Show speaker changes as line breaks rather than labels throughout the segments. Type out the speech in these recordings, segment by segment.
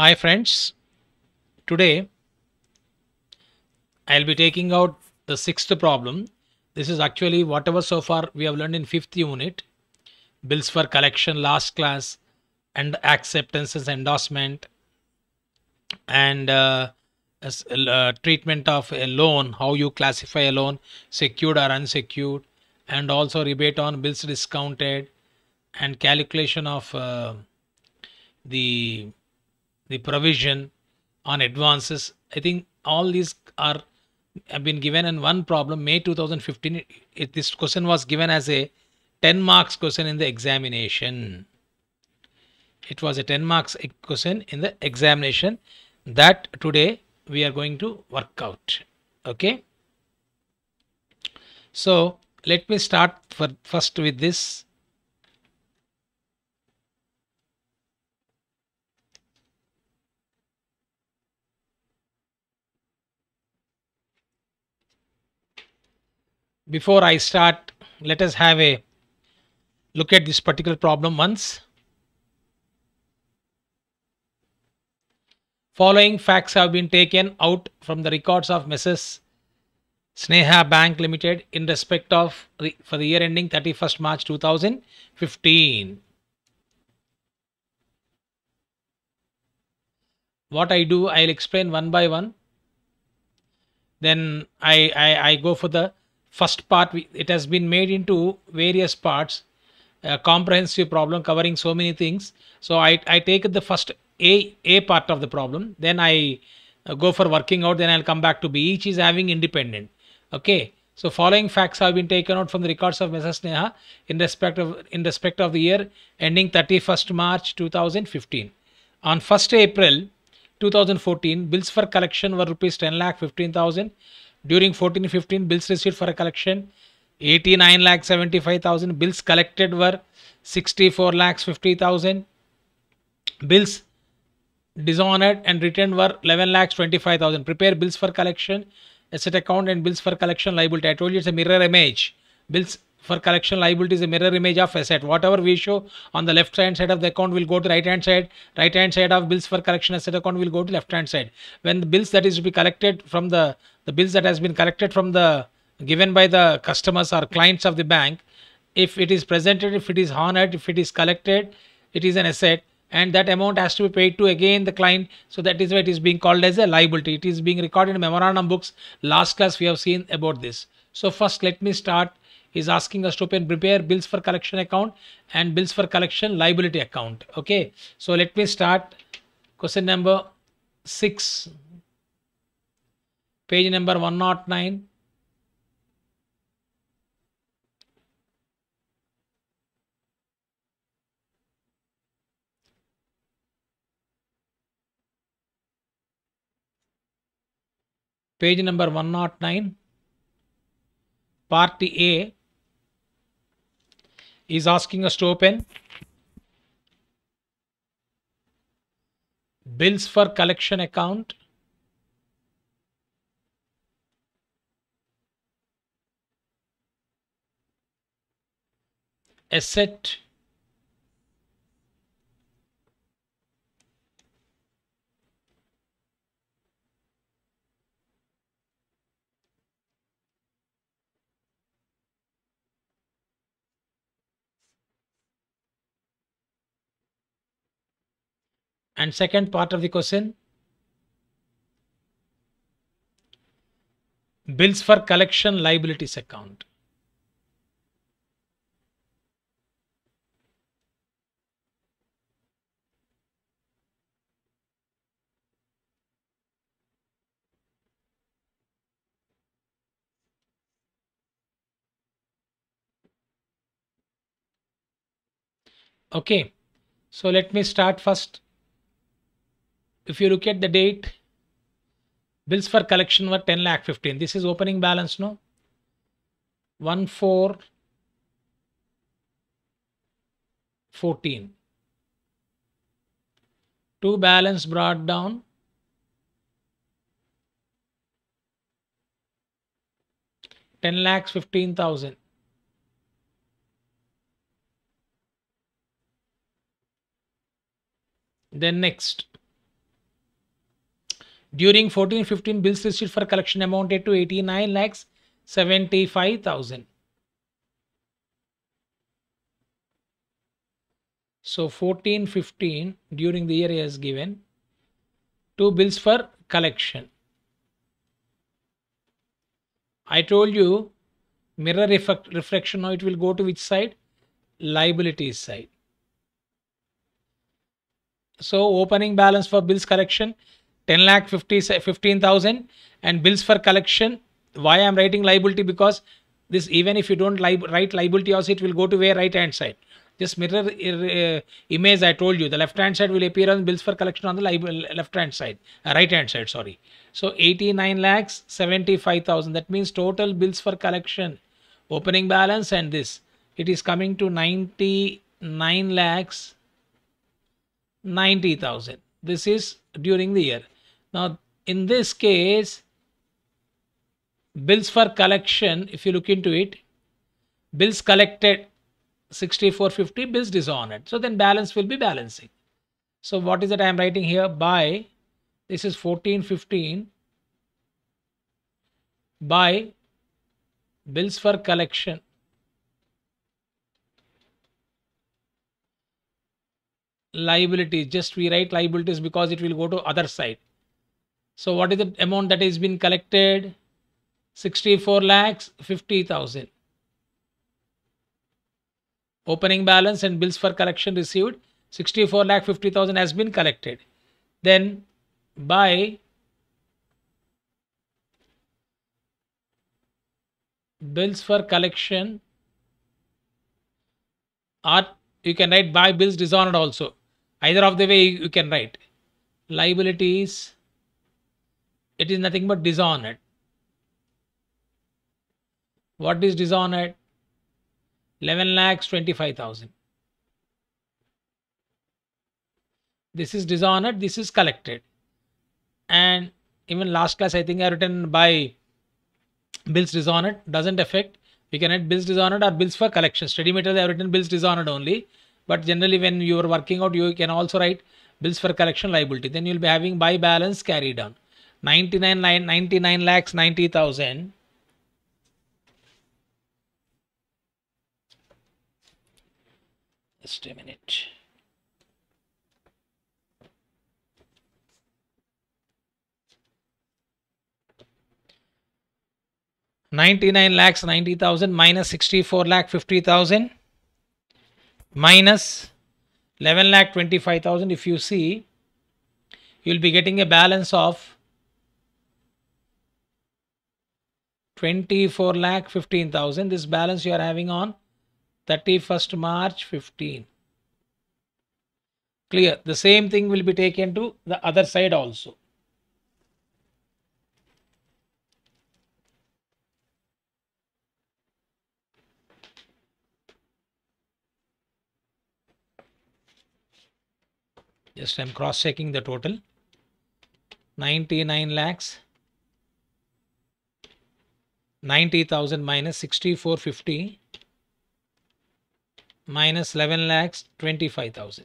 Hi friends, today I'll be taking out the sixth problem. This is actually whatever so far we have learned in fifth unit, bills for collection last class and acceptances endorsement and uh, as, uh, treatment of a loan, how you classify a loan, secured or unsecured and also rebate on bills discounted and calculation of uh, the the provision on advances. I think all these are have been given and one problem May 2015 it, this question was given as a 10 marks question in the examination. It was a 10 marks question in the examination that today we are going to work out. Okay. So let me start for first with this before I start, let us have a look at this particular problem once. Following facts have been taken out from the records of Mrs. Sneha Bank Limited in respect of for the year ending 31st March 2015. What I do, I'll explain one by one. Then I, I, I go for the first part it has been made into various parts a comprehensive problem covering so many things so i i take the first a a part of the problem then i uh, go for working out then i'll come back to b each is having independent okay so following facts have been taken out from the records of Mrs. Neha in respect of in respect of the year ending 31st March 2015. On 1st April 2014, bills for collection were rupees 10 lakh 15,000. During 14-15, bills received for collection 89 lakh 75,000. Bills collected were 64 lakhs 50,000. Bills dishonored and returned were 11 lakhs 25,000. Prepare bills for collection, asset account and bills for collection liability. I told you it's a mirror image. Bills for collection liability is a mirror image of asset. Whatever we show on the left hand side of the account will go to right hand side. Right hand side of bills for collection asset account will go to left hand side. When the bills that is to be collected from the, the bills that has been collected from the given by the customers or clients of the bank, if it is presented, if it is honored, if it is collected, it is an asset and that amount has to be paid to again the client so that is why it is being called as a liability it is being recorded in memorandum books last class we have seen about this so first let me start he's asking us to open prepare bills for collection account and bills for collection liability account okay so let me start question number 6 page number 109 page number 109 party a is asking us to open bills for collection account asset And second part of the question, bills for collection liabilities account. okay so let me start first if you look at the date, bills for collection were 10 lakh 15. This is opening balance, no? 1 4 14. Two balance brought down. Ten lakhs fifteen thousand. Then next. During 14-15, bills received for collection amounted to 89 lakhs 75,000. So 14-15 during the year he has given two bills for collection. I told you mirror effect reflection now it will go to which side? Liabilities side. So opening balance for bills collection 10 lakh 50, 15,000 and bills for collection. Why I am writing liability? Because this even if you don't li write liability also it will go to where right hand side. This mirror uh, uh, image I told you the left hand side will appear on bills for collection on the left hand side, uh, right hand side sorry. So 89 lakhs 75,000 that means total bills for collection opening balance and this it is coming to 99 lakhs 90,000. This is during the year. Now, in this case, bills for collection, if you look into it, bills collected 6450, bills dishonored. So then balance will be balancing. So what is that I am writing here? By, this is 1415 by bills for collection. liability. just we write liabilities because it will go to other side. So what is the amount that has been collected? 64 lakhs 50,000. Opening balance and bills for collection received 64 lakh 50,000 has been collected. Then by bills for collection or you can write by bills dishonored also. Either of the way you can write. Liabilities it is nothing but dishonored. What is dishonored? 11 lakhs 25,000. This is dishonored, this is collected. And even last class, I think I written by bills dishonored doesn't affect. We can add bills dishonored or bills for collection. Study material, I have written bills dishonored only. But generally, when you are working out, you can also write bills for collection liability. Then you'll be having by balance carry down. 99, lakhs 90,000. Just a minute. Ninety-nine lakhs ninety thousand minus sixty-four lakh fifty thousand minus eleven lakh twenty-five thousand. If you see, you'll be getting a balance of 24 lakh 15,000. This balance you are having on 31st March 15. Clear. The same thing will be taken to the other side also. Just I'm cross checking the total. 99 lakhs 90,000 minus 6450 minus 11 lakhs 25,000.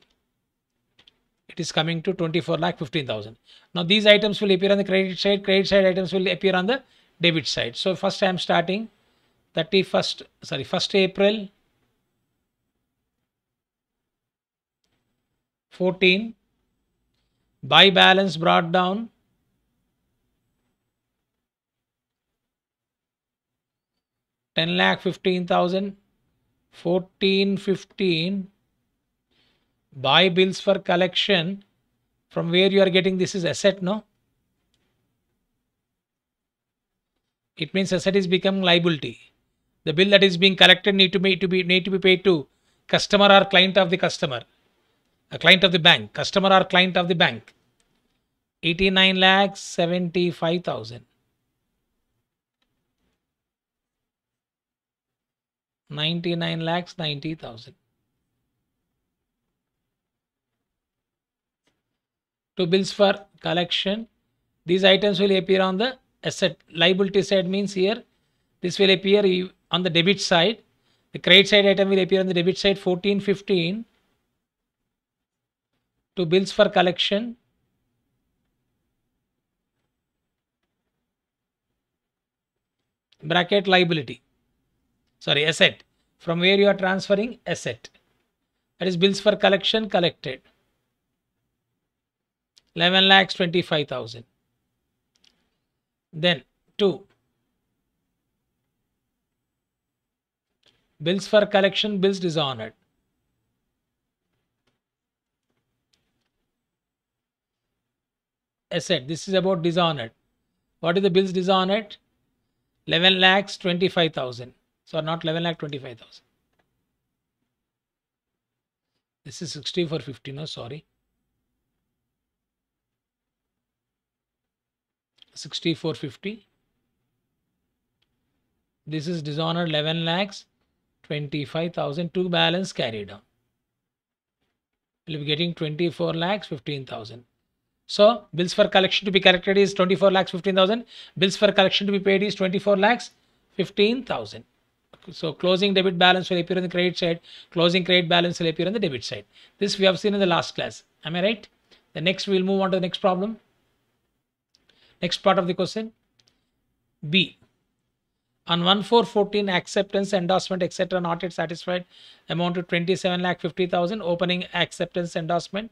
It is coming to 24 lakh 15,000. Now these items will appear on the credit side. Credit side items will appear on the debit side. So first I am starting 31st, sorry, 1st April 14. Buy balance brought down 10 lakh 15,000, 14, 15. Buy bills for collection. From where you are getting this is asset, no? It means asset is become liability. The bill that is being collected need to be, to be need to be paid to customer or client of the customer, a client of the bank, customer or client of the bank. 89 lakh 75,000. 99 lakhs 90,000. thousand. Two bills for collection, these items will appear on the asset liability side means here, this will appear on the debit side. The credit side item will appear on the debit side 14, 15. bills for collection, bracket liability sorry, asset. From where you are transferring asset. That is bills for collection collected. 11 lakhs 25,000. Then 2. Bills for collection, bills dishonored. Asset. This is about dishonored. What is the bills dishonored? 11 lakhs 25,000. So not 11 lakh 25,000. This is 60 for no, sorry. 6450. This is dishonored 11 lakhs 25,000 to balance carried down. We'll be getting 24 lakhs 15,000. So bills for collection to be collected is 24 lakhs 15,000. Bills for collection to be paid is 24 lakhs 15,000. So closing debit balance will appear on the credit side. Closing credit balance will appear on the debit side. This we have seen in the last class. Am I right? The next we'll move on to the next problem. Next part of the question. B. On 1414 acceptance, endorsement, etc. not yet satisfied amount to 27 lakh 50,000 opening acceptance endorsement.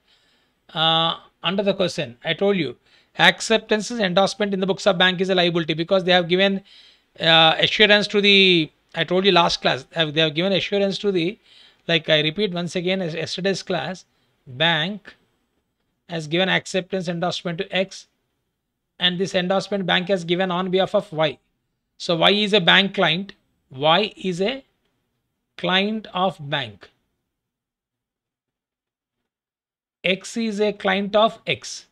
Uh, under the question, I told you acceptances endorsement in the books of bank is a liability because they have given uh, assurance to the I told you last class, they have given assurance to the, like I repeat once again, as yesterday's class, bank has given acceptance endorsement to X and this endorsement bank has given on behalf of Y. So Y is a bank client. Y is a client of bank. X is a client of X.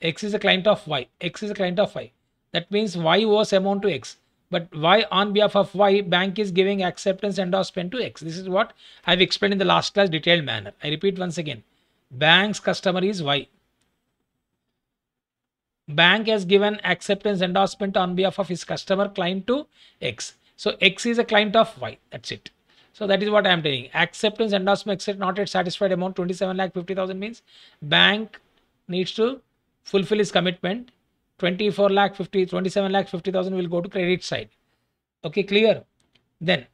X is a client of Y. X is a client of Y. That means Y owes amount to X. But Y on behalf of Y, bank is giving acceptance and spend to X. This is what I've explained in the last class detailed manner. I repeat once again. Bank's customer is Y. Bank has given acceptance endorsement on behalf of his customer client to X. So X is a client of Y. That's it. So that is what I am telling. Acceptance endorsement except not yet satisfied amount 27 lakh 50,000 means bank needs to fulfill his commitment 24 lakh 50 27 lakh 50000 will go to credit side okay clear then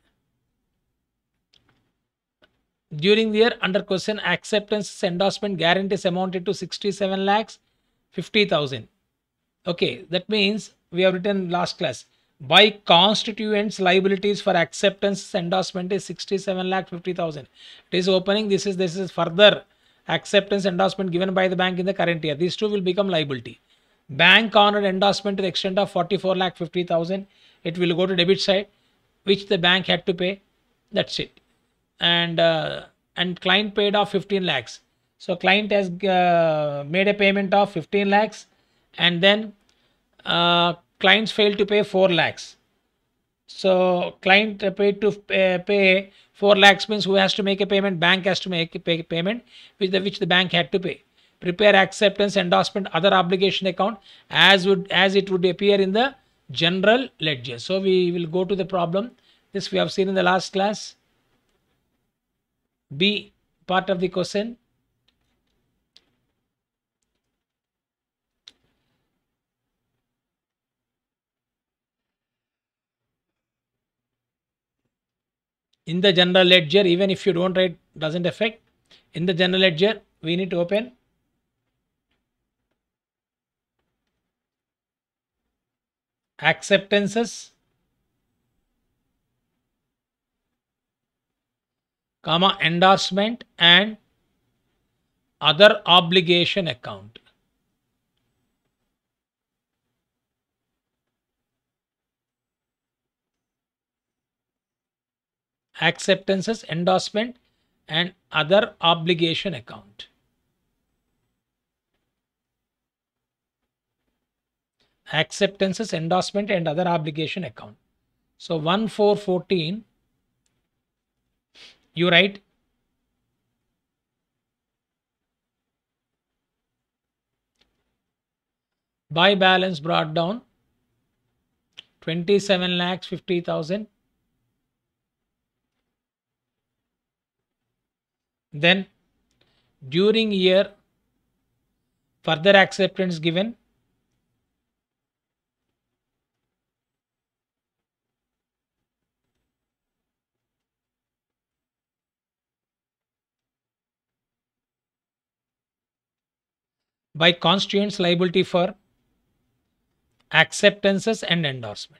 during the year under question acceptance endorsement guarantees amounted to 67 lakhs 50000 okay that means we have written last class by constituents liabilities for acceptance endorsement is 67 lakh 50000 it is opening this is this is further acceptance endorsement given by the bank in the current year these two will become liability Bank honored endorsement to the extent of 44 lakh 50,000. It will go to debit side, which the bank had to pay. That's it. And uh, and client paid off 15 lakhs. So client has uh, made a payment of 15 lakhs, and then uh, clients failed to pay 4 lakhs. So client paid to uh, pay 4 lakhs means who has to make a payment? Bank has to make a pay payment, which the, which the bank had to pay prepare acceptance endorsement other obligation account as would as it would appear in the general ledger so we will go to the problem this we have seen in the last class b part of the question in the general ledger even if you don't write doesn't affect in the general ledger we need to open acceptances, comma endorsement and other obligation account. acceptances endorsement and other obligation account acceptances, endorsement and other obligation account. So 1414, you write by balance brought down 27 lakhs 50,000. Then during year further acceptance given by constituents liability for acceptances and endorsement.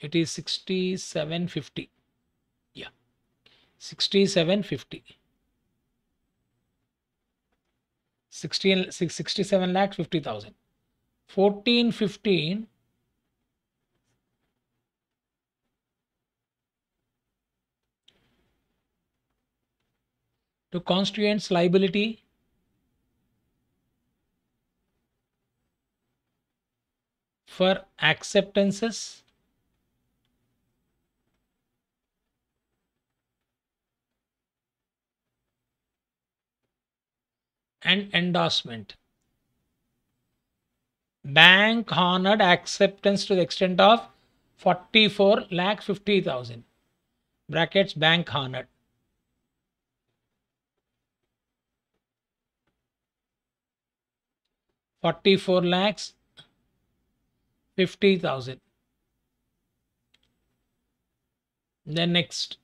It is 6750. Yeah, 6750. 16, 67 lakh 50,000. 1415 to constituents liability for acceptances and endorsement. Bank honored acceptance to the extent of 44 lakh 50,000 brackets bank honored. 44 lakhs 50,000. Then next.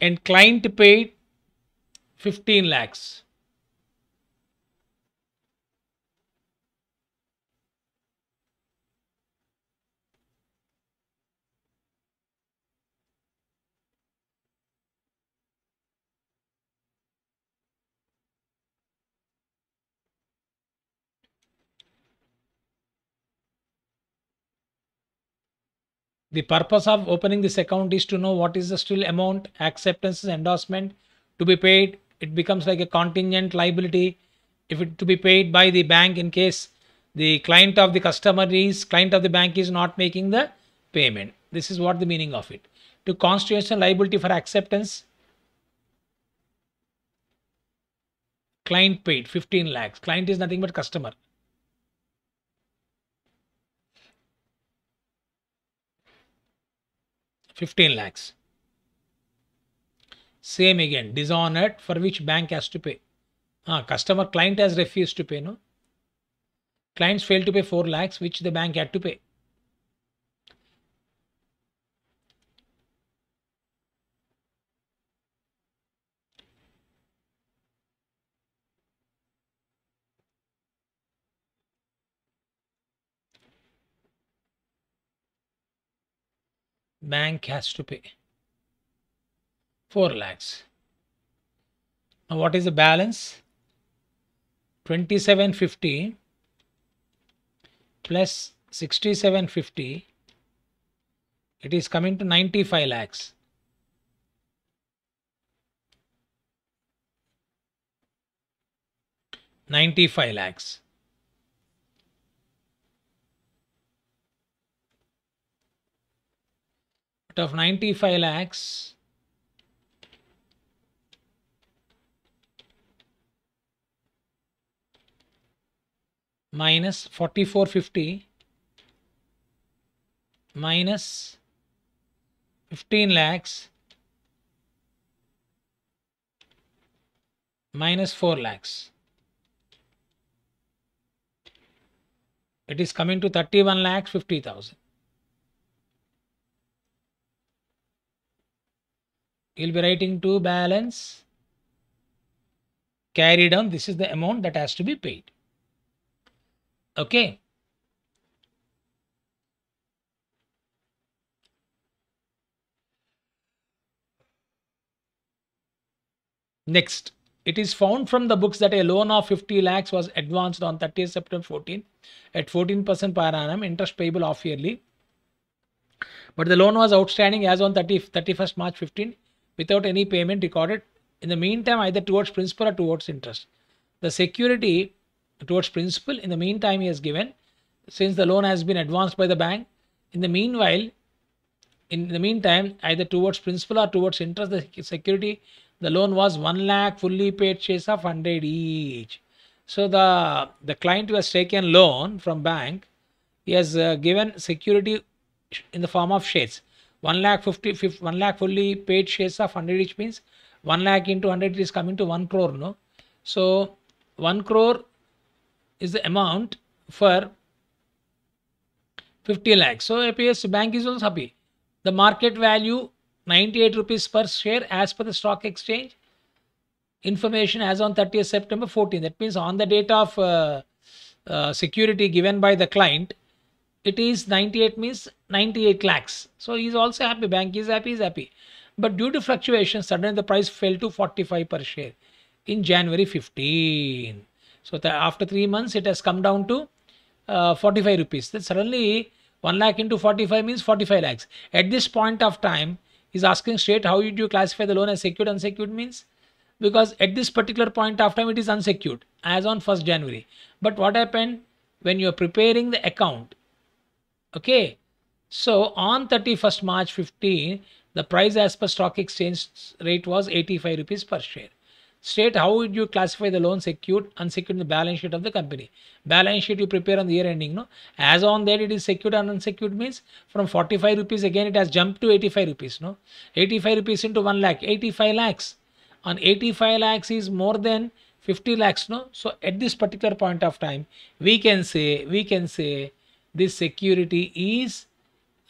And client paid 15 lakhs. The purpose of opening this account is to know what is the still amount, acceptances, endorsement to be paid. It becomes like a contingent liability if it to be paid by the bank in case the client of the customer is, client of the bank is not making the payment. This is what the meaning of it. To constitutional liability for acceptance, client paid 15 lakhs. Client is nothing but customer. 15 lakhs. Same again, dishonored for which bank has to pay. Ah, customer client has refused to pay, no? Clients failed to pay 4 lakhs, which the bank had to pay. bank has to pay 4 lakhs. Now what is the balance? 2750 plus 6750 it is coming to 95 lakhs. Ninety-five lakhs. of 95 lakhs, minus 4450 minus 15 lakhs minus 4 lakhs. It is coming to 31 lakhs 50,000. you will be writing to balance carried on. this is the amount that has to be paid okay next it is found from the books that a loan of 50 lakhs was advanced on 30 September 14 at 14% per annum, interest payable off yearly. But the loan was outstanding as on 30, 31st March 15 without any payment recorded in the meantime either towards principal or towards interest. The security towards principal in the meantime he has given since the loan has been advanced by the bank. In the meanwhile, in the meantime, either towards principal or towards interest, the security, the loan was 1 lakh fully paid shares of 100 each. So the, the client who has taken loan from bank, he has uh, given security in the form of shares. 1 lakh 50, 50 1 lakh fully paid shares of 100 each means 1 lakh into 100 is coming to 1 crore no so 1 crore is the amount for 50 lakhs so aps bank is also happy the market value 98 rupees per share as per the stock exchange information as on 30th september 14 that means on the date of uh, uh, security given by the client it is 98 means 98 lakhs. So he's also happy. Bank is happy, he's happy. But due to fluctuation, suddenly the price fell to 45 per share in January 15. So after three months, it has come down to uh, 45 rupees. Then suddenly 1 lakh into 45 means 45 lakhs. At this point of time, he's asking straight how you you classify the loan as secured, unsecured means? Because at this particular point of time, it is unsecured as on 1st January. But what happened when you're preparing the account, Okay. So on 31st March 15, the price as per stock exchange rate was 85 rupees per share. State how would you classify the loan secured, unsecured in the balance sheet of the company. Balance sheet you prepare on the year ending. No, as on that it is secured and unsecured means from 45 rupees again it has jumped to 85 rupees. No, 85 rupees into 1 lakh, 85 lakhs. On 85 lakhs is more than 50 lakhs. No, so at this particular point of time we can say we can say this security is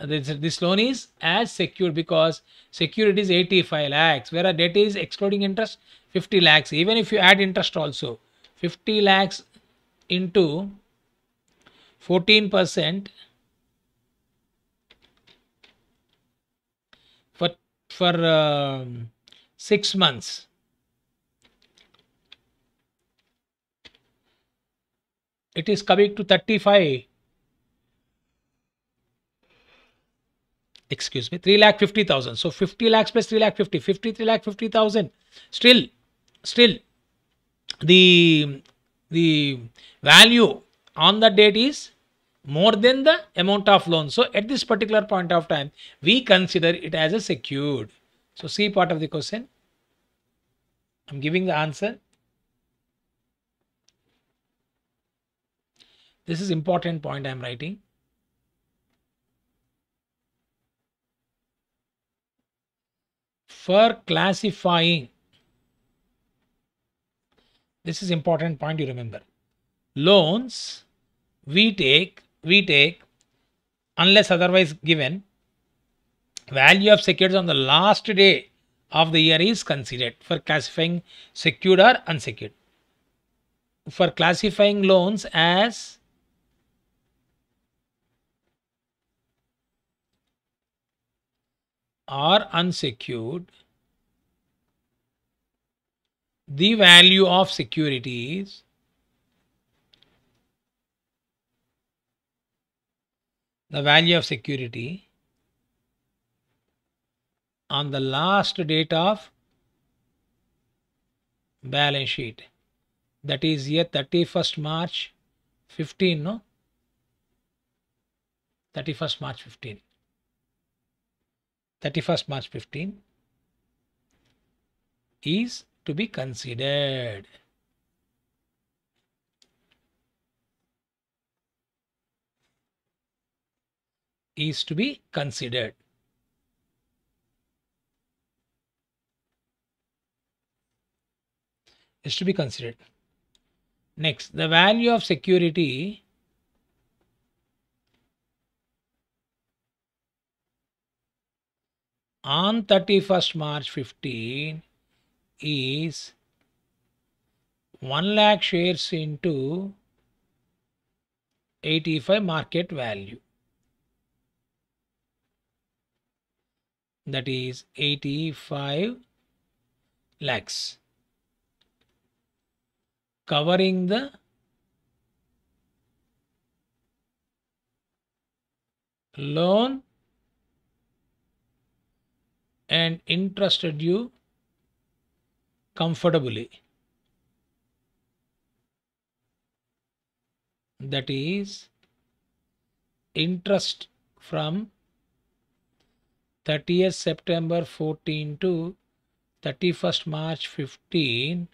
this, this loan is as secured because security is 85 lakhs where a debt is excluding interest 50 lakhs even if you add interest also 50 lakhs into 14 percent for for uh, 6 months it is coming to 35 excuse me, 3 lakh 50,000. So 50 lakhs plus 3 lakh 50, 53 lakh 50,000. Still, still the, the value on the date is more than the amount of loan. So at this particular point of time, we consider it as a secured. So C part of the question. I'm giving the answer. This is important point I'm writing. for classifying this is important point you remember loans we take we take unless otherwise given value of securities on the last day of the year is considered for classifying secured or unsecured for classifying loans as Are unsecured, the value of securities the value of security on the last date of balance sheet that is year 31st March 15 no 31st March 15 31st March 15 is to be considered. is to be considered. Is to be considered. Next, the value of security on 31st March 15 is 1 lakh shares into 85 market value. That is 85 lakhs covering the loan and entrusted you comfortably. That is interest from 30th September 14 to 31st March 15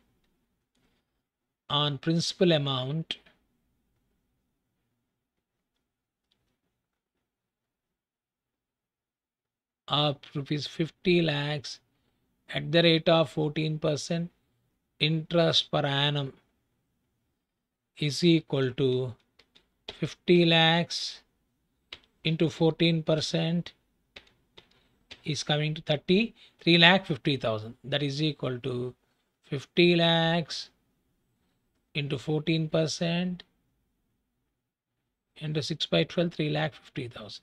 on principal amount of rupees 50 lakhs at the rate of 14% interest per annum is equal to 50 lakhs into 14% is coming to 33 lakh 50,000 that is equal to 50 lakhs into 14% into 6 by 12 3 lakh 50,000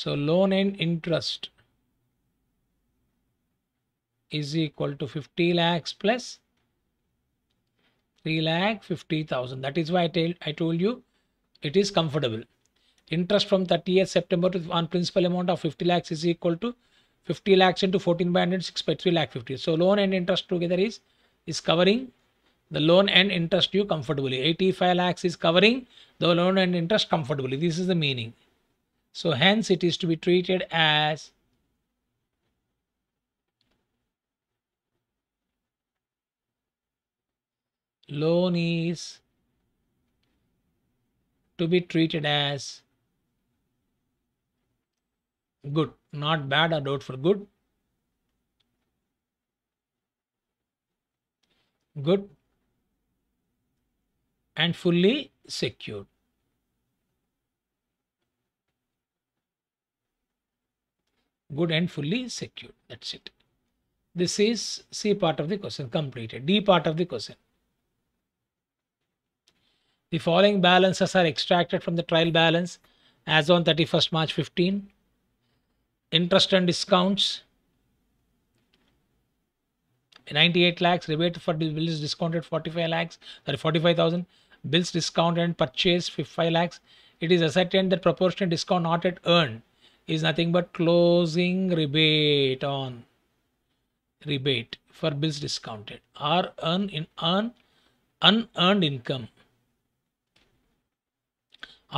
So loan and interest is equal to 50 lakhs plus 3 lakh 50,000. That is why I, tell, I told you it is comfortable. Interest from 30th September to on principal amount of 50 lakhs is equal to 50 lakhs into 14 by 6 by 3 lakh 50. So loan and interest together is is covering the loan and interest due comfortably. 85 lakhs is covering the loan and interest comfortably. This is the meaning. So hence it is to be treated as loan is to be treated as good, not bad or doubtful, good. Good and fully secured. good and fully secured. That's it. This is C part of the question completed. D part of the question. The following balances are extracted from the trial balance as on 31st March 15. Interest and discounts 98 lakhs, rebate for bills discounted 45 lakhs, or 45,000, bills discounted and purchase 55 lakhs. It is ascertained that proportionate discount not yet earned is nothing but closing rebate on rebate for bills discounted or earn in earn unearned income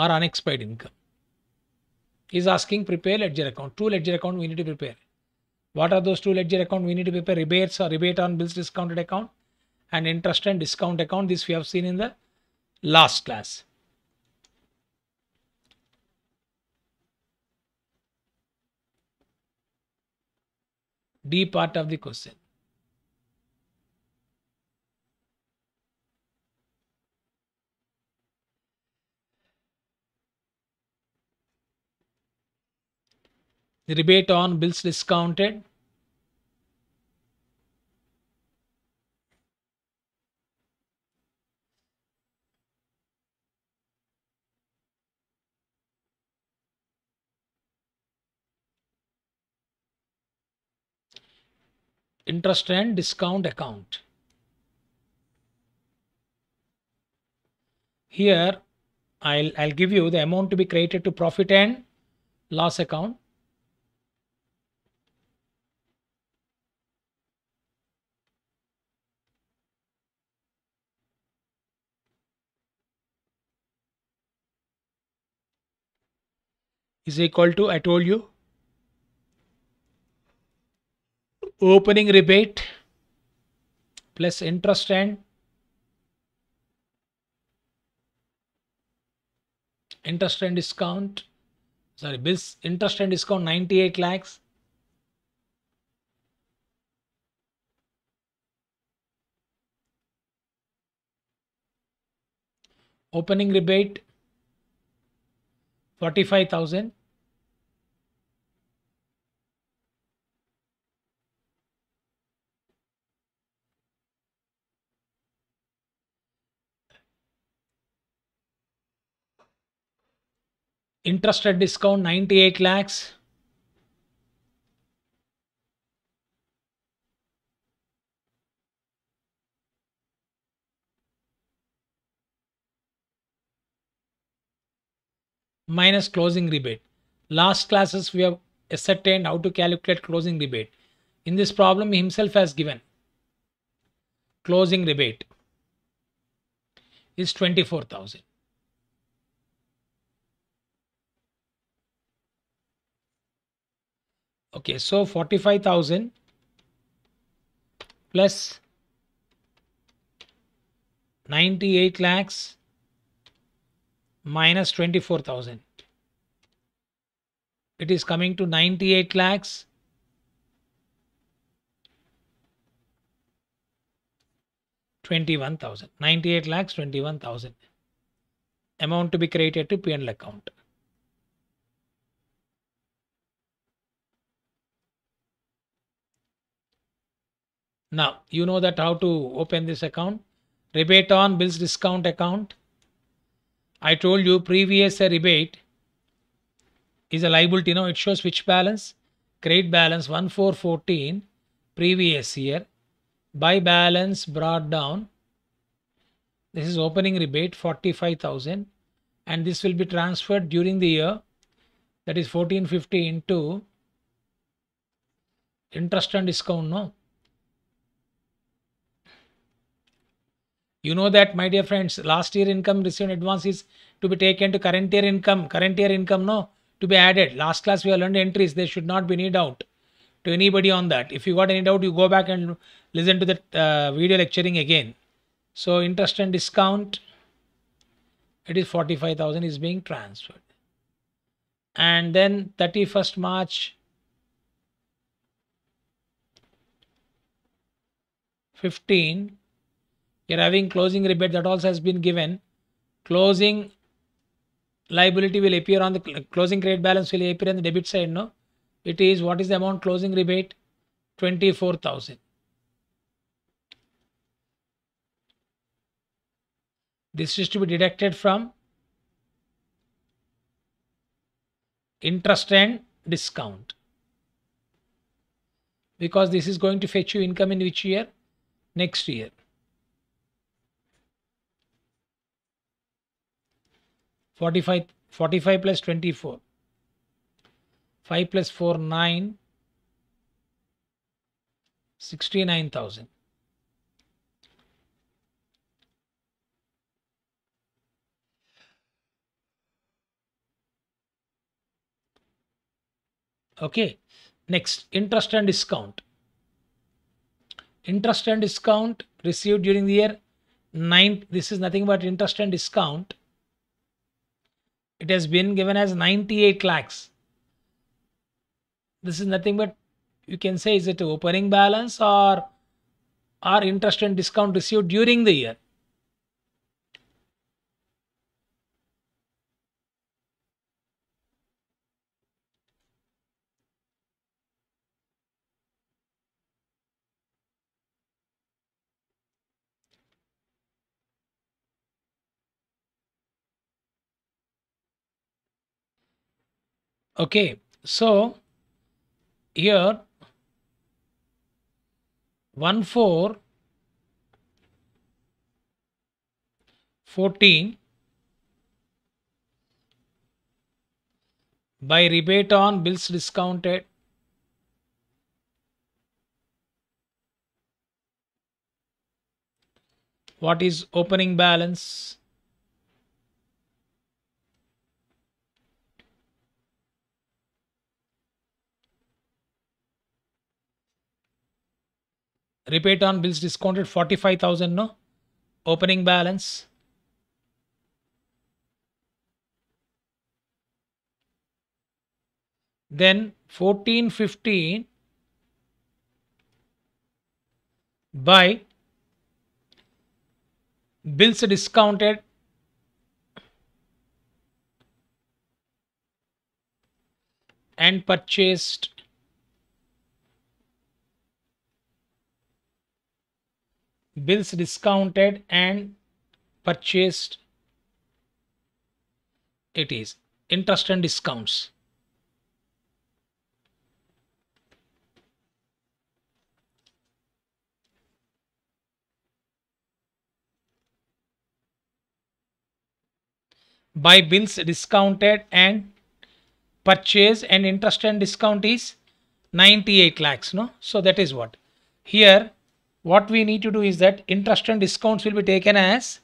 or unexpired income is asking prepare ledger account two ledger account we need to prepare what are those two ledger account we need to prepare rebates or rebate on bills discounted account and interest and discount account this we have seen in the last class D part of the question. The rebate on bills discounted interest and discount account. Here I'll, I'll give you the amount to be created to profit and loss account. is equal to I told you opening rebate plus interest and interest and discount sorry bills interest and discount 98 lakhs opening rebate 45000 interest at discount 98 lakhs minus closing rebate last classes we have ascertained how to calculate closing rebate in this problem himself has given closing rebate is 24000 Okay, so 45,000 plus 98 lakhs minus 24,000. It is coming to 98 lakhs Twenty-one thousand, ninety-eight lakhs, 21,000 amount to be created to P&L account. Now, you know that how to open this account. Rebate on bills discount account. I told you previous rebate is a liability. Now it shows which balance? Credit balance 1414 previous year. By balance brought down. This is opening rebate 45,000 and this will be transferred during the year. That is 1450 into interest and discount. No You know that, my dear friends, last year income received in advance is to be taken to current year income, current year income, no, to be added. Last class we have learned entries, there should not be any doubt to anybody on that. If you got any doubt, you go back and listen to that uh, video lecturing again. So interest and discount, it is 45,000 is being transferred. And then 31st March, 15, you're having closing rebate that also has been given. Closing liability will appear on the closing credit balance will appear on the debit side. No, it is what is the amount closing rebate? 24,000. This is to be deducted from interest and discount because this is going to fetch you income in which year? Next year. 45, 45 plus 24. 5 plus 4, 9. Okay. Next, interest and discount. Interest and discount received during the year 9. This is nothing but interest and discount it has been given as 98 lakhs. This is nothing but you can say is it opening balance or or interest and discount received during the year. Okay, so here 1 4 14 by rebate on bills discounted what is opening balance Repay on bills discounted 45,000, no? Opening balance. Then fourteen fifteen by bills discounted and purchased bills discounted and purchased it is interest and discounts by bills discounted and purchase and interest and discount is 98 lakhs no so that is what here what we need to do is that interest and discounts will be taken as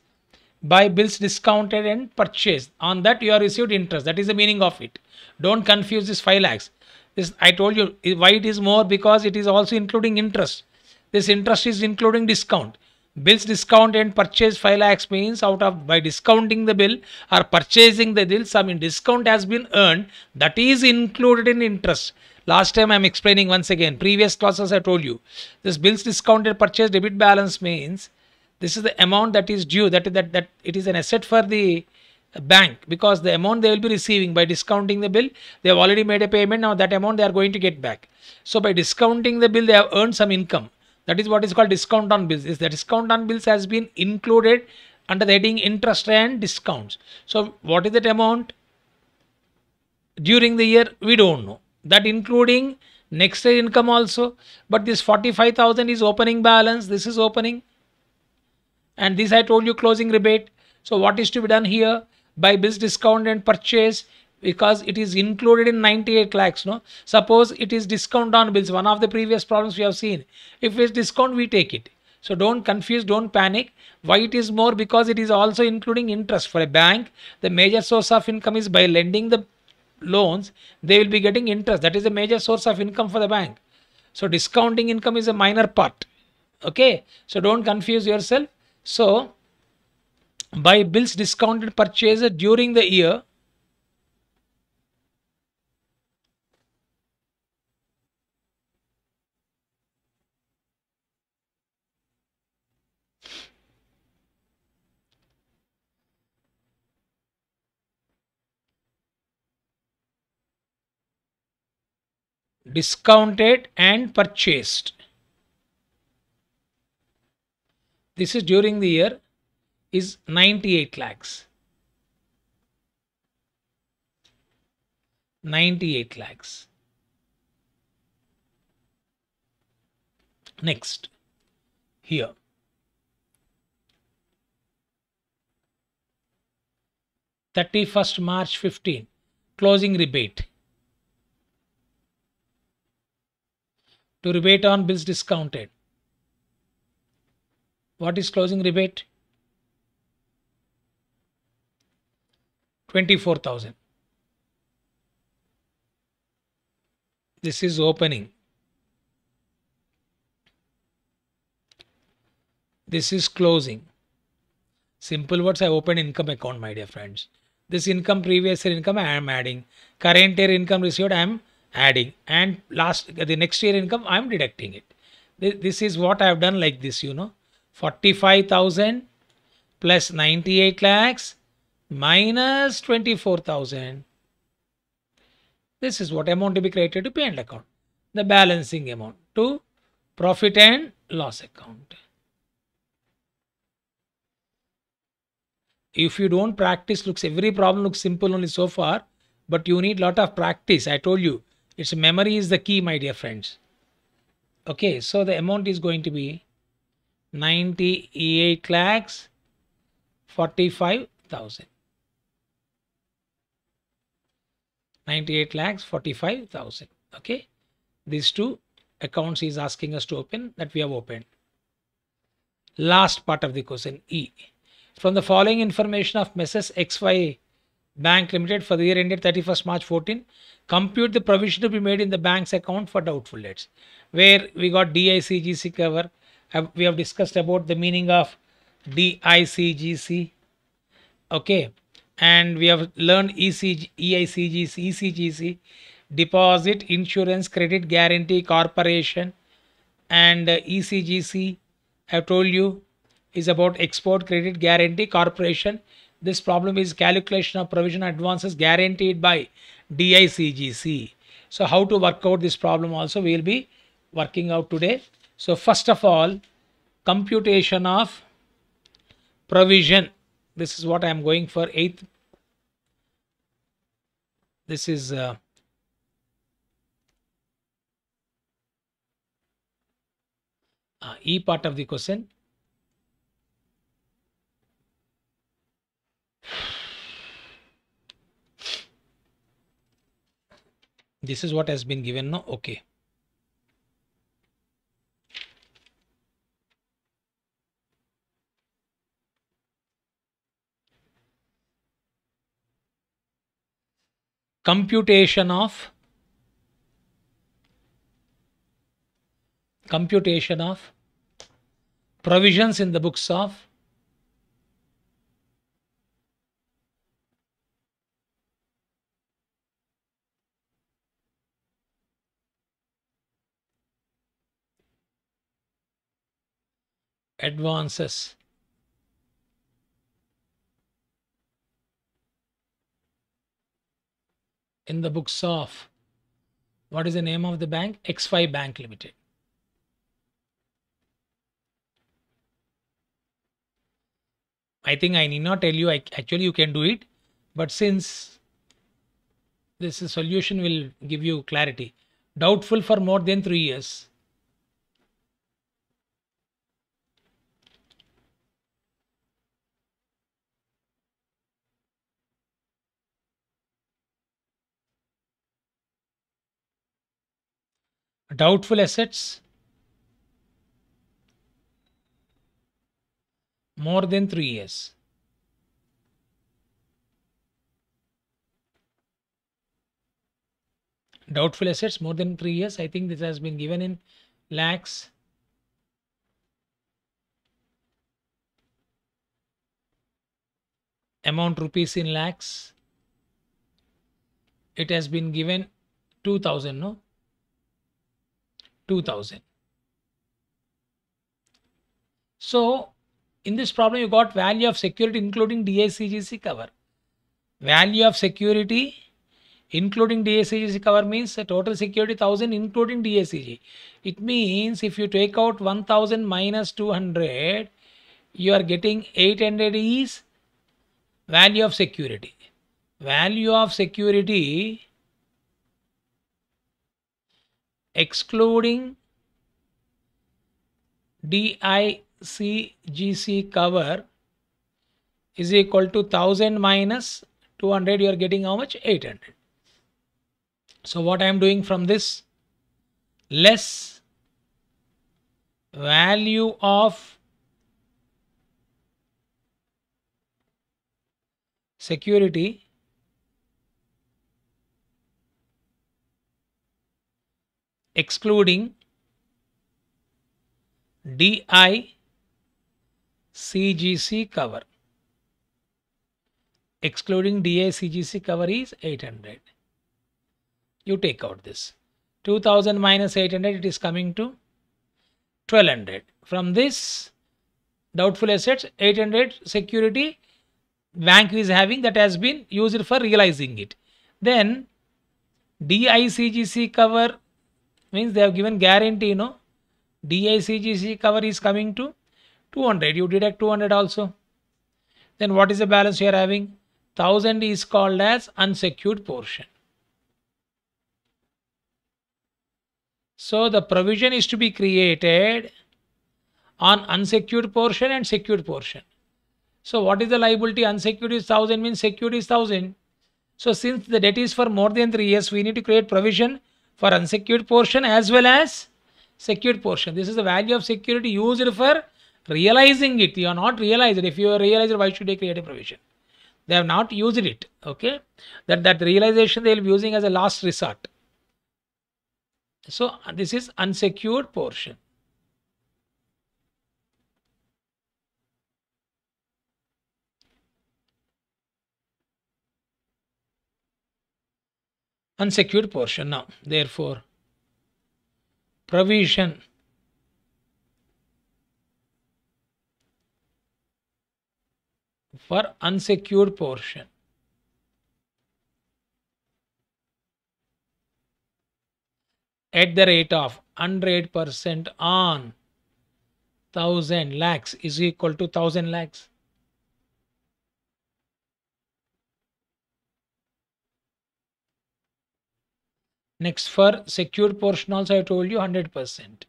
by bills discounted and purchased on that you are received interest that is the meaning of it don't confuse this 5 lakhs this i told you why it is more because it is also including interest this interest is including discount bills discount and purchase 5 lakhs means out of by discounting the bill or purchasing the bill some discount has been earned that is included in interest last time i'm explaining once again previous classes i told you this bills discounted purchase debit balance means this is the amount that is due that that that it is an asset for the bank because the amount they will be receiving by discounting the bill they have already made a payment now that amount they are going to get back so by discounting the bill they have earned some income that is what is called discount on bills. Is the discount on bills has been included under the heading interest and discounts. So what is that amount during the year? We don't know. That including next year income also. But this 45,000 is opening balance. This is opening. And this I told you closing rebate. So what is to be done here? By bills discount and purchase because it is included in 98 lakhs no suppose it is discount on bills one of the previous problems we have seen if it's discount we take it so don't confuse don't panic why it is more because it is also including interest for a bank the major source of income is by lending the loans they will be getting interest that is a major source of income for the bank so discounting income is a minor part okay so don't confuse yourself so by bills discounted purchases during the year discounted and purchased. This is during the year is 98 lakhs. 98 lakhs. Next, here. Thirty first March fifteen, closing rebate to rebate on bills discounted. What is closing rebate? 24,000. This is opening. This is closing. Simple words, I open income account, my dear friends. This income, previous year income, I am adding. Current year income received, I am adding and last the next year income i'm deducting it this is what i have done like this you know 45000 plus 98 lakhs minus 24000 this is what amount to be credited to P&L account the balancing amount to profit and loss account if you don't practice looks every problem looks simple only so far but you need lot of practice i told you its memory is the key, my dear friends. Okay, so the amount is going to be 98 lakhs 45,000. 98 lakhs 45,000. Okay, these two accounts is asking us to open that we have opened. Last part of the question E. From the following information of Mrs. XY Bank Limited for the year ended 31st March 14, compute the provision to be made in the bank's account for doubtful debts, where we got DICGC cover. We have discussed about the meaning of DICGC, okay, and we have learned ECG, EICGC, ECGC, Deposit Insurance Credit Guarantee Corporation, and uh, ECGC. I have told you is about Export Credit Guarantee Corporation this problem is calculation of provision advances guaranteed by DICGC. So how to work out this problem also we will be working out today. So first of all, computation of provision. This is what I am going for 8th. This is uh, uh, E part of the question. this is what has been given now okay computation of computation of provisions in the books of advances in the books of what is the name of the bank x5 bank limited i think i need not tell you I, actually you can do it but since this solution will give you clarity doubtful for more than 3 years doubtful assets more than 3 years. Doubtful assets more than 3 years. I think this has been given in lakhs. Amount rupees in lakhs. It has been given 2000, no? 2000. So in this problem you got value of security including DACGC cover. Value of security including DACGC cover means total security 1000 including DACG. It means if you take out 1000 minus 200 you are getting 800 is value of security. Value of security excluding DICGC cover is equal to 1000 minus 200 you are getting how much 800 so what I am doing from this less value of security excluding DI CGC cover. Excluding DI CGC cover is 800. You take out this. 2000 minus 800 it is coming to 1200. From this doubtful assets 800 security bank is having that has been used for realizing it. Then DICGC cover means they have given guarantee you know DICGC cover is coming to 200 you deduct 200 also then what is the balance you are having 1000 is called as unsecured portion so the provision is to be created on unsecured portion and secured portion so what is the liability unsecured is 1000 means secured is 1000 so since the debt is for more than 3 years we need to create provision for unsecured portion as well as secured portion. This is the value of security used for realizing it. You are not realized. If you are realized, why should you create a provision? They have not used it. Okay. That that realization they will be using as a last resort. So this is unsecured portion. unsecured portion now therefore provision for unsecured portion at the rate of 100% on 1000 lakhs is equal to 1000 lakhs Next for secure portion also I told you 100%.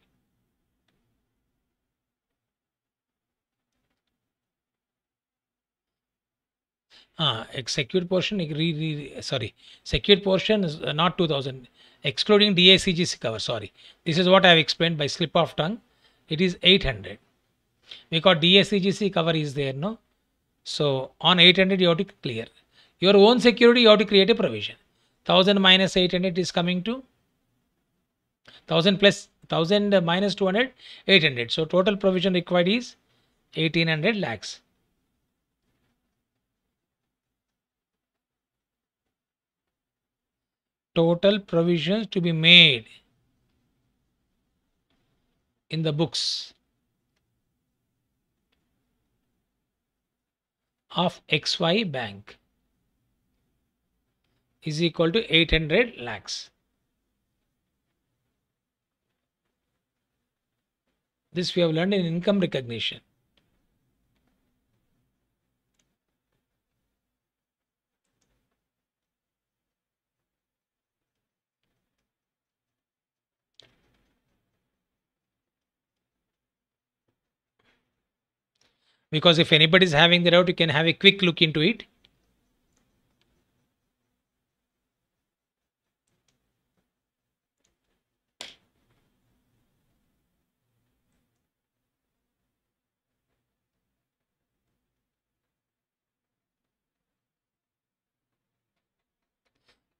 Ah, secured portion, sorry, secured portion is uh, not 2000, excluding DACGC cover, sorry. This is what I have explained by slip of tongue. It is 800 because DACGC cover is there, no? So on 800 you have to clear. Your own security you have to create a provision. 1000 minus 800 is coming to 1000 plus 1000 minus 200 800 so total provision required is 1800 lakhs total provisions to be made in the books of xy bank is equal to 800 lakhs. This we have learned in income recognition. Because if anybody is having the doubt, you can have a quick look into it.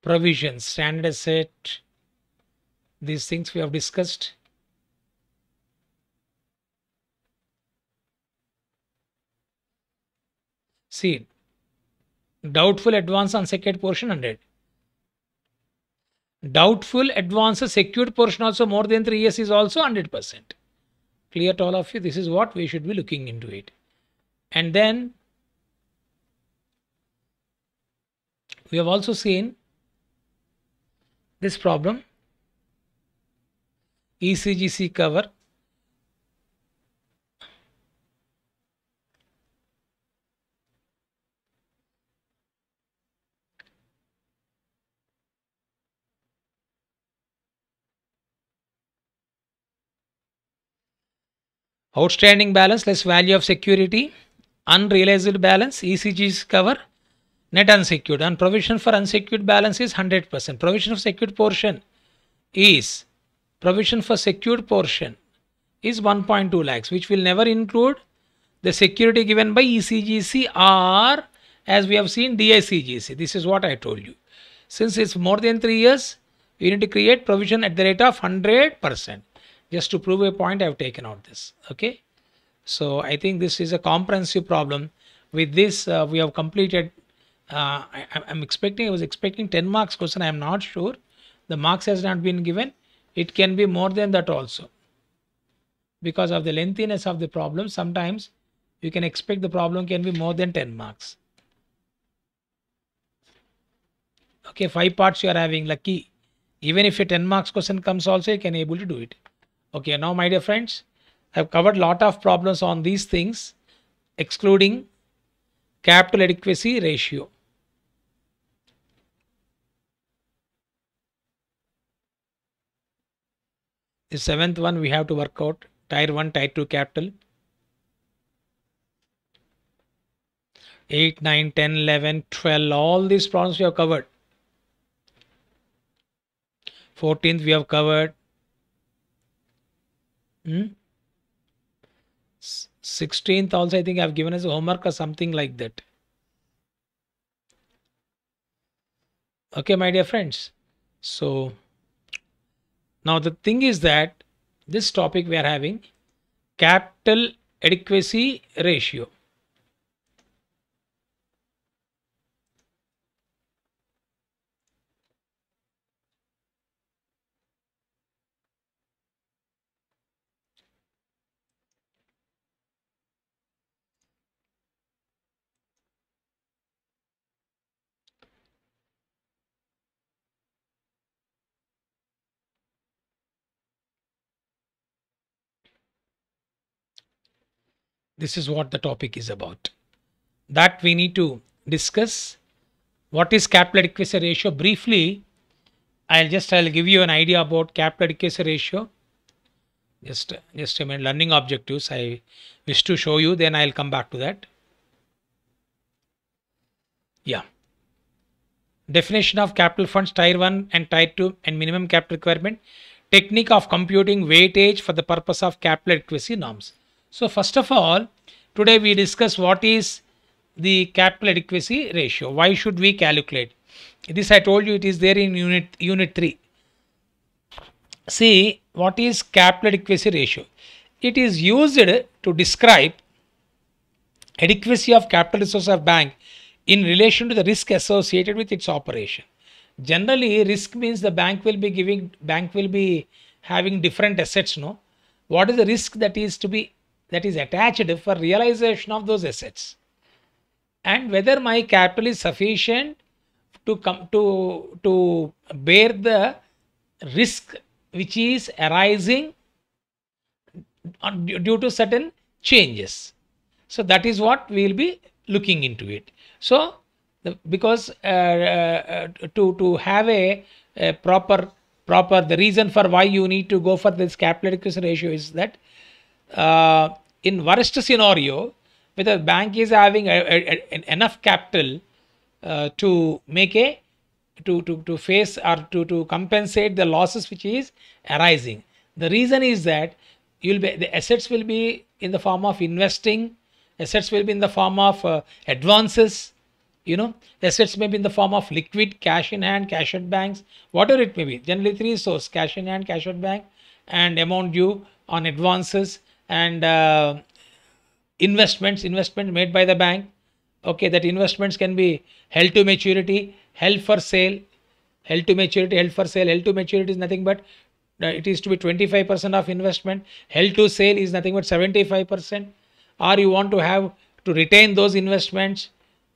provisions, standard asset, these things we have discussed. See, doubtful advance unsecured portion 100. Doubtful advances secured portion also more than 3 years is also 100%. Clear to all of you, this is what we should be looking into it. And then we have also seen this problem ECGC cover outstanding balance less value of security unrealized balance ECG's cover net unsecured and provision for unsecured balance is 100%. Provision of secured portion is provision for secured portion is 1.2 lakhs which will never include the security given by ECGC or as we have seen DICGC. This is what I told you. Since it's more than 3 years, we need to create provision at the rate of 100%. Just to prove a point, I have taken out this. Okay. So I think this is a comprehensive problem. With this, uh, we have completed uh, I, am expecting, I was expecting 10 marks question. I am not sure. The marks has not been given. It can be more than that also. Because of the lengthiness of the problem, sometimes you can expect the problem can be more than 10 marks. Okay, five parts you are having, lucky. Even if a 10 marks question comes also, you can able to do it. Okay, now my dear friends, I have covered lot of problems on these things, excluding capital adequacy ratio. The seventh one we have to work out tire 1, tire 2 capital. 8, 9, 10, 11, 12, all these problems we have covered. 14th we have covered. Hmm? 16th also I think I have given as a homework or something like that. Okay, my dear friends. So... Now the thing is that this topic we are having capital adequacy ratio. this is what the topic is about. That we need to discuss. What is capital adequacy ratio? Briefly, I'll just I'll give you an idea about capital adequacy ratio. Just just a minute. Learning objectives I wish to show you. Then I'll come back to that. Yeah. Definition of capital funds, tier 1 and tier 2 and minimum capital requirement. Technique of computing weightage for the purpose of capital adequacy norms. So first of all, today we discuss what is the capital adequacy ratio. Why should we calculate? This I told you it is there in unit unit 3. See what is capital adequacy ratio? It is used to describe adequacy of capital resource of bank in relation to the risk associated with its operation. Generally, risk means the bank will be giving bank will be having different assets, no? What is the risk that is to be that is attached for realization of those assets and whether my capital is sufficient to come to to bear the risk which is arising due to certain changes so that is what we will be looking into it so the, because uh, uh, to to have a, a proper proper the reason for why you need to go for this capital adequacy ratio is that uh, in worst scenario, whether bank is having a, a, a, enough capital uh, to make a to, to, to face or to, to compensate the losses which is arising. The reason is that you'll be the assets will be in the form of investing, assets will be in the form of uh, advances, you know, the assets may be in the form of liquid, cash in hand, cash at banks, whatever it may be. Generally three sources, cash in hand, cash at bank, and amount due on advances and uh, investments investment made by the bank okay that investments can be held to maturity held for sale held to maturity held for sale held to maturity is nothing but uh, it is to be 25% of investment held to sale is nothing but 75% or you want to have to retain those investments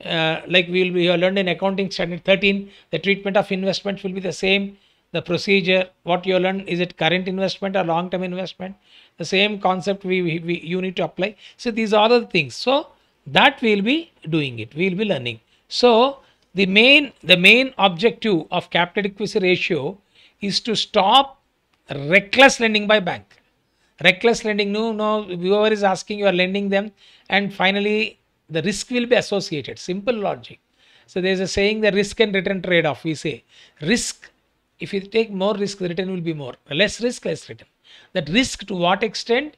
uh, like we will be learned in accounting standard 13 the treatment of investments will be the same the procedure, what you learn, is it current investment or long-term investment? The same concept we, we, we, you need to apply. So these are the things. So that we'll be doing it. We'll be learning. So the main the main objective of capital adequacy ratio is to stop reckless lending by bank. Reckless lending, no, no, whoever is asking, you are lending them, and finally the risk will be associated. Simple logic. So there is a saying the risk and return trade-off. We say risk if you take more risk, the return will be more. Less risk, less return. That risk to what extent?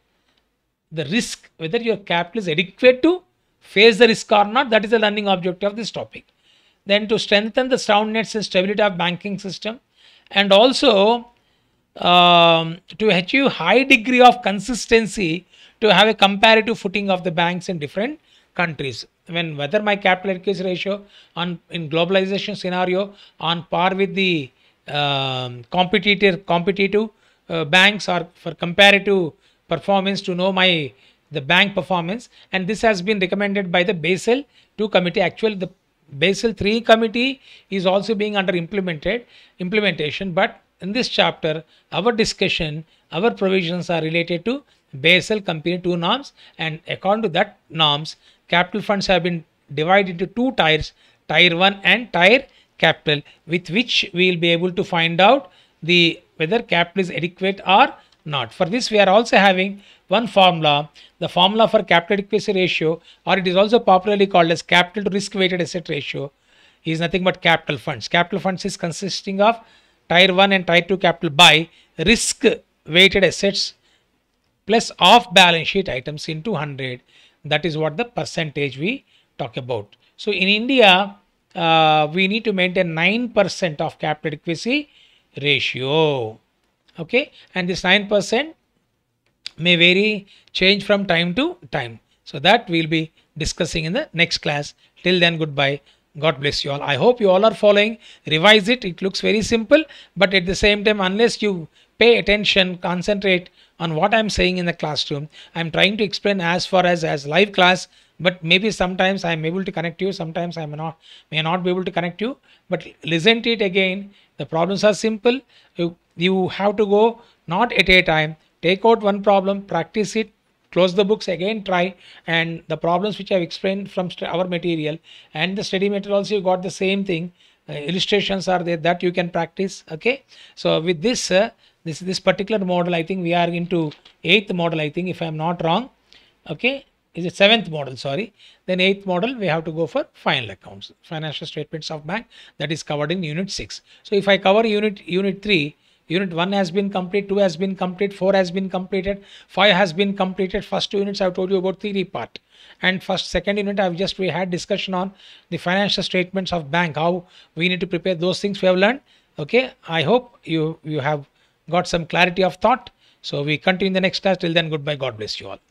The risk, whether your capital is adequate to face the risk or not, that is the learning objective of this topic. Then to strengthen the soundness and stability of banking system and also um, to achieve high degree of consistency to have a comparative footing of the banks in different countries when whether my capital adequacy ratio on in globalization scenario on par with the um, competitive competitive uh, banks or for comparative performance to know my the bank performance and this has been recommended by the Basel 2 committee actually the Basel 3 committee is also being under implemented implementation but in this chapter our discussion our provisions are related to Basel company 2 norms and according to that norms capital funds have been divided into two tiers tier 1 and tier capital with which we will be able to find out the whether capital is adequate or not. For this we are also having one formula, the formula for capital adequacy ratio or it is also popularly called as capital to risk weighted asset ratio is nothing but capital funds. Capital funds is consisting of tier 1 and tier 2 capital by risk weighted assets plus off balance sheet items into 100. That is what the percentage we talk about. So in India, uh, we need to maintain 9% of capital equity ratio. Okay, and this 9% may vary, change from time to time. So that we'll be discussing in the next class. Till then, goodbye. God bless you all. I hope you all are following. Revise it. It looks very simple, but at the same time, unless you pay attention, concentrate on what I'm saying in the classroom, I'm trying to explain as far as as live class but maybe sometimes i am able to connect you sometimes i may not may not be able to connect you but listen to it again the problems are simple you you have to go not at a time take out one problem practice it close the books again try and the problems which i have explained from our material and the study material also you got the same thing uh, illustrations are there that you can practice okay so with this uh, this this particular model i think we are into eighth model i think if i am not wrong okay is it seventh model sorry then eighth model we have to go for final accounts financial statements of bank that is covered in unit 6 so if i cover unit unit 3 unit 1 has been complete 2 has been complete 4 has been completed 5 has been completed first two units i've told you about theory part and first second unit i've just we had discussion on the financial statements of bank how we need to prepare those things we have learned okay i hope you you have got some clarity of thought so we continue the next class till then goodbye god bless you all